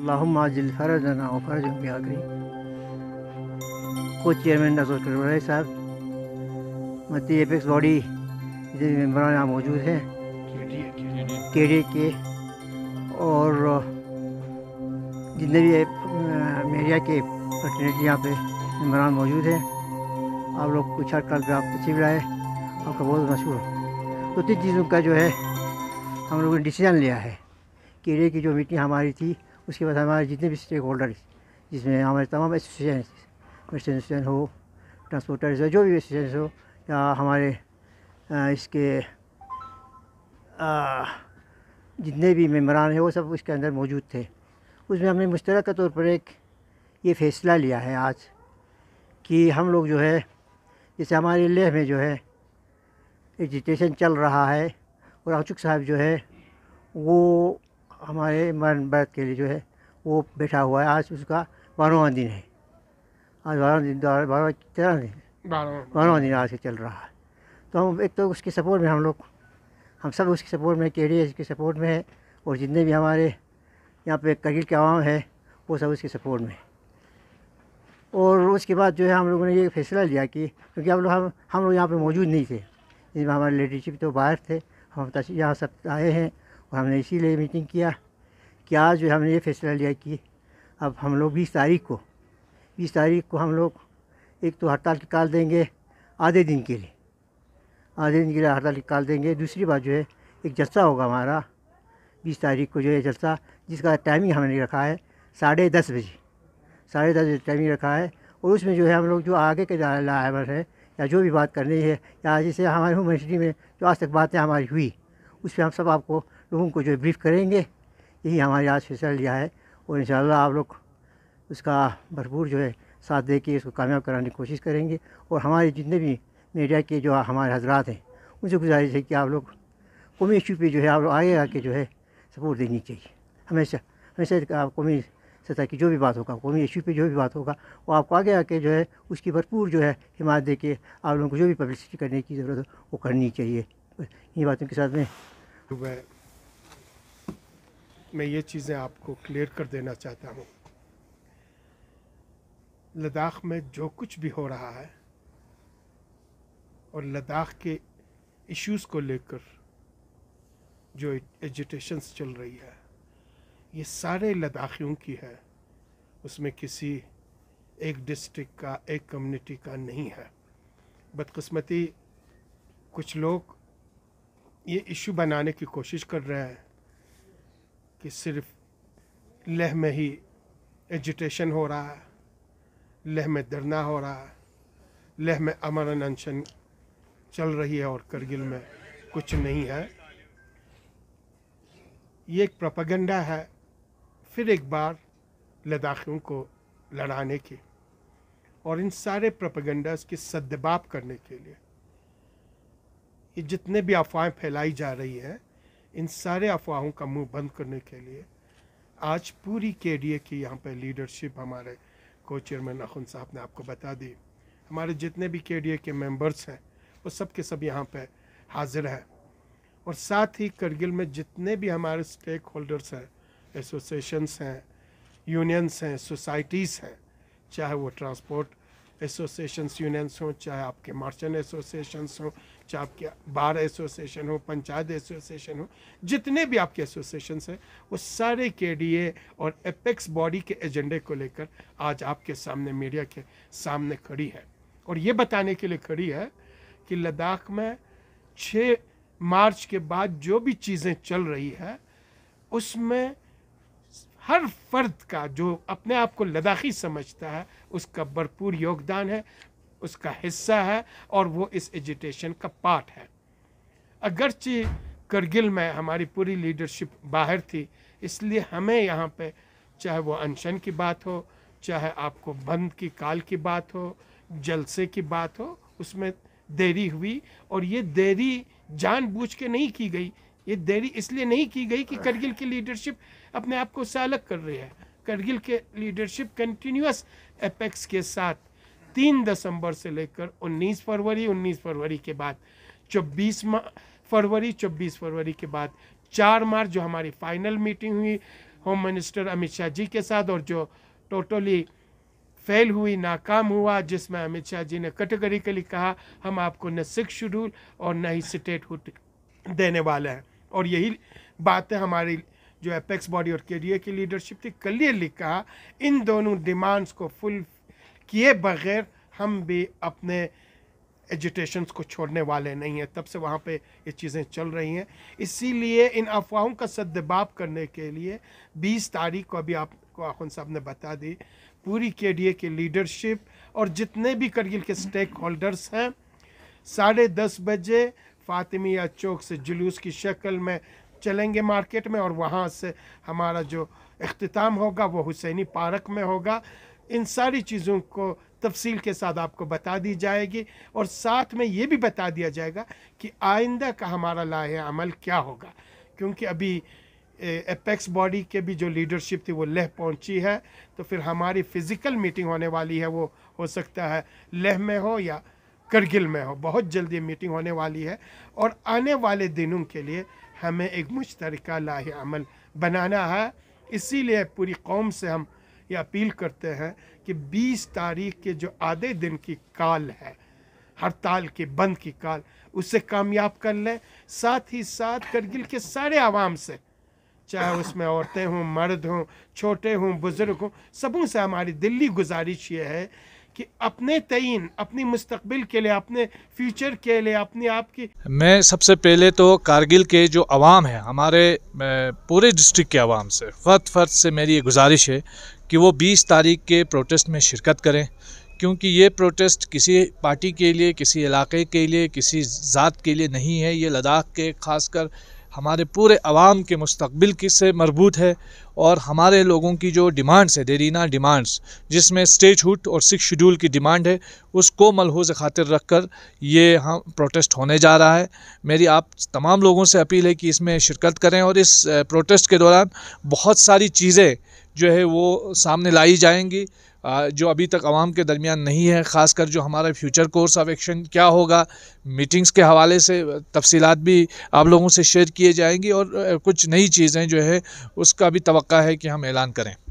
अल्लाजिलफरजना फरज को chairman doctor करवराय साहब मती एपेक्स बॉडी इधर मेम्बर यहाँ मौजूद हैं के डी के और जितने भी मीडिया के फर्टिलिटी यहाँ पे मेम्बरान मौजूद हैं आप लोग कुछ हर कल पर आप तस्वीर लाए आपका बहुत मशहूर तो तीन चीज़ों का जो है हम लोगों ने डिसीजन लिया है केड़े की जो मीटिंग हमारी थी उसके बाद हमारे जितने भी स्टेक होल्डर जिसमें हमारे तमाम एसोसिएशन वेस्टर्न एसोसिएशन हो ट्रांसपोर्टर्स जो भी एसोसिएशन हो या हमारे इसके जितने भी मम्बरान हैं वो सब उसके अंदर मौजूद थे उसमें हमने मुश्तरक तौर पर एक ये फ़ैसला लिया है आज कि हम लोग जो है जैसे हमारे लेह में जो है एजिटेशन चल रहा है और अचुक साहब जो है वो हमारे मरण व्रत के लिए जो है वो बैठा हुआ है आज उसका बारहवा दिन है आज बारह दिन बारह तेरह दिन बारहवा दिन आज चल रहा है तो हम एक तो उसके सपोर्ट में हम लोग हम सब उसके सपोर्ट में के डी के सपोर्ट में है और जितने भी हमारे यहाँ पे करील के आवाम है वो सब उसके सपोर्ट में और उसके बाद जो है हम लोगों ने ये फैसला लिया कि क्योंकि हम लोग हम हम लोग यहाँ पर मौजूद नहीं थे जिसमें हमारे लेडीशिप तो बाहर थे हम यहाँ सब आए हैं और हमने इसीलिए मीटिंग किया कि आज जो हमने ये फैसला लिया कि अब हम लोग बीस तारीख को बीस तारीख को हम लोग एक तो हड़ताल निकाल देंगे आधे दिन के लिए आधे दिन के लिए हड़ताल निकाल देंगे दूसरी बात जो है एक जलसा होगा हमारा बीस तारीख को जो है जलसा जिसका टाइमिंग हमने रखा है साढ़े दस बजे साढ़े दस बजे टाइमिंग रखा है और उसमें जो है हम लोग जो आगे के लाइबर है या जो भी बात करनी है या जैसे हमारे यूनिवर्सिटी में जो आज तक बातें हमारी हुई उस पर हम सब आपको लोगों को जो ब्रीफ करेंगे यही हमारी आज फैसल लिया है और इन आप लोग उसका भरपूर जो है साथ दे के इसको कामयाब कराने की कोशिश करेंगे और हमारे जितने भी मीडिया के जो हमारे हजरात हैं उनसे गुजारिश है कि आप लोग कौमी इशू पर जो है आप लोग आगे आके जो है सपोर्ट देनी चाहिए हमेशा हमेशा आप कौमी सतह की जो भी बात होगा कौमी इशू पर जो भी बात होगा वो आपको आगे आके जो है उसकी भरपूर जो है हिमायत दे के आप लोगों को जो भी पब्लिसिटी करने की ज़रूरत हो वो करनी चाहिए इन्हीं बातों के साथ में तो मैं ये चीज़ें आपको क्लियर कर देना चाहता हूँ लद्दाख में जो कुछ भी हो रहा है और लद्दाख के इश्यूज़ को लेकर जो एजिटेशंस चल रही है ये सारे लद्दाखियों की है उसमें किसी एक डिस्ट्रिक्ट का एक कम्युनिटी का नहीं है बदकस्मती कुछ लोग ये इशू बनाने की कोशिश कर रहे हैं कि सिर्फ लह में ही एजिटेशन हो रहा है लह में धरना हो रहा है लह में अमरन अनशन चल रही है और करगिल में कुछ नहीं है ये एक प्रोपागेंडा है फिर एक बार लद्दाखियों को लड़ाने की और इन सारे प्रोपागेंडास के सद्दबाप करने के लिए ये जितने भी अफवाहें फैलाई जा रही हैं इन सारे अफवाहों का मुंह बंद करने के लिए आज पूरी के डी ए की यहाँ पर लीडरशिप हमारे को चेयरमैन अखुन साहब ने आपको बता दी हमारे जितने भी के डी ए के मेम्बर्स हैं वो सब के सब यहाँ पर हाजिर हैं और साथ ही करगिल में जितने भी हमारे स्टेक होल्डर्स हैं एसोसिएशंस हैं यूनियंस हैं सोसाइटीज़ हैं चाहे वो ट्रांसपोर्ट एसोसिएशंस यूनियंस हों चाहे आपके मार्चन एसोसिएशंस हों चाहे आपके बार एसोसिएशन हो पंचायत एसोसिएशन हो जितने भी आपके एसोसिएशंस हैं वो सारे के और एपेक्स बॉडी के एजेंडे को लेकर आज आपके सामने मीडिया के सामने खड़ी है और ये बताने के लिए खड़ी है कि लद्दाख में छ मार्च के बाद जो भी चीज़ें चल रही है उसमें हर फर्द का जो अपने आप को लद्दाखी समझता है उसका भरपूर योगदान है उसका हिस्सा है और वो इस एजुटेशन का पार्ट है अगरचे करगिल में हमारी पूरी लीडरशिप बाहर थी इसलिए हमें यहाँ पे चाहे वो अनशन की बात हो चाहे आपको बंद की काल की बात हो जलसे की बात हो उसमें देरी हुई और ये देरी जानबूझ के नहीं की गई ये देरी इसलिए नहीं की गई कि करगिल की लीडरशिप अपने आप को सालक कर रही है करगिल के लीडरशिप कंटिन्यूस एपेक्स के साथ तीन दिसंबर से लेकर 19 फरवरी 19 फरवरी के बाद चौबीस फरवरी 24 फरवरी के बाद 4 मार्च जो हमारी फाइनल मीटिंग हुई होम मिनिस्टर अमित शाह जी के साथ और जो टोटली फेल हुई नाकाम हुआ जिसमें अमित शाह जी ने कैटेगरी के लिए कहा हम आपको न सिक्स शेड्यूल और न ही स्टेट स्टेटहुड देने वाले हैं और यही बात है हमारी जो एपेक्स बॉडी और के की लीडरशिप थी क्लियरली कहा इन दोनों डिमांड्स को फुल किए बगैर हम भी अपने एजिटेशंस को छोड़ने वाले नहीं हैं तब से वहाँ पे ये चीज़ें चल रही हैं इसीलिए इन अफवाहों का सदबाब करने के लिए 20 तारीख को अभी आपको आखन साहब ने बता दी पूरी के डी ए की लीडरशिप और जितने भी करगिल के स्टेक होल्डर्स हैं साढ़े दस बजे या चौक से जुलूस की शक्ल में चलेंगे मार्केट में और वहाँ से हमारा जो अख्ताम होगा वो हुसैनी पार्क में होगा इन सारी चीज़ों को तफसील के साथ आपको बता दी जाएगी और साथ में ये भी बता दिया जाएगा कि आइंदा का हमारा लाह अमल क्या होगा क्योंकि अभी एपेक्स बॉडी के भी जो लीडरशिप थी वो लेह पहुंची है तो फिर हमारी फ़िज़िकल मीटिंग होने वाली है वो हो सकता है लेह में हो या करगिल में हो बहुत जल्दी मीटिंग होने वाली है और आने वाले दिनों के लिए हमें एक मुश्तरका लाहेमल बनाना है इसीलिए पूरी कौम से हम ये अपील करते हैं कि 20 तारीख के जो आधे दिन की काल है हड़ताल के बंद की काल उससे कामयाब कर लें साथ ही साथ करगिल के सारे आवाम से चाहे उसमें औरतें हों मर्द हों छोटे हों बुज़ुर्ग हों सबों से हमारी दिल्ली गुजारिश ये है कि अपने तयन अपनी मुस्तबिल के लिए अपने फ्यूचर के लिए अपने आप की मैं सबसे पहले तो कारगिल के जो आवाम है हमारे पूरे डिस्ट्रिक्ट के आवाम से फ़र्द फ़र्द से मेरी ये गुजारिश है कि वो 20 तारीख के प्रोटेस्ट में शिरकत करें क्योंकि ये प्रोटेस्ट किसी पार्टी के लिए किसी इलाके के लिए किसी ज़ात के लिए नहीं है ये लद्दाख के ख़ासकर हमारे पूरे आवाम के मुस्तबिल की से मरबूत है और हमारे लोगों की जो डिमांड्स है देरीना डिमांड्स जिसमें स्टेज हुट और सिक्स शेड्यूल की डिमांड है उसको मलहूज खातिर रख कर ये हम प्रोटेस्ट होने जा रहा है मेरी आप तमाम लोगों से अपील है कि इसमें शिरकत करें और इस प्रोटेस्ट के दौरान बहुत सारी चीज़ें जो है वो सामने लाई जाएंगी जो अभी तक आवाम के दरमियान नहीं है ख़ासकर जो हमारे फ्यूचर कोर्स ऑफ एक्शन क्या होगा मीटिंग्स के हवाले से तफसीत भी आप लोगों से शेयर किए जाएंगी और कुछ नई चीज़ें जो है उसका भी तो है कि हम ऐलान करें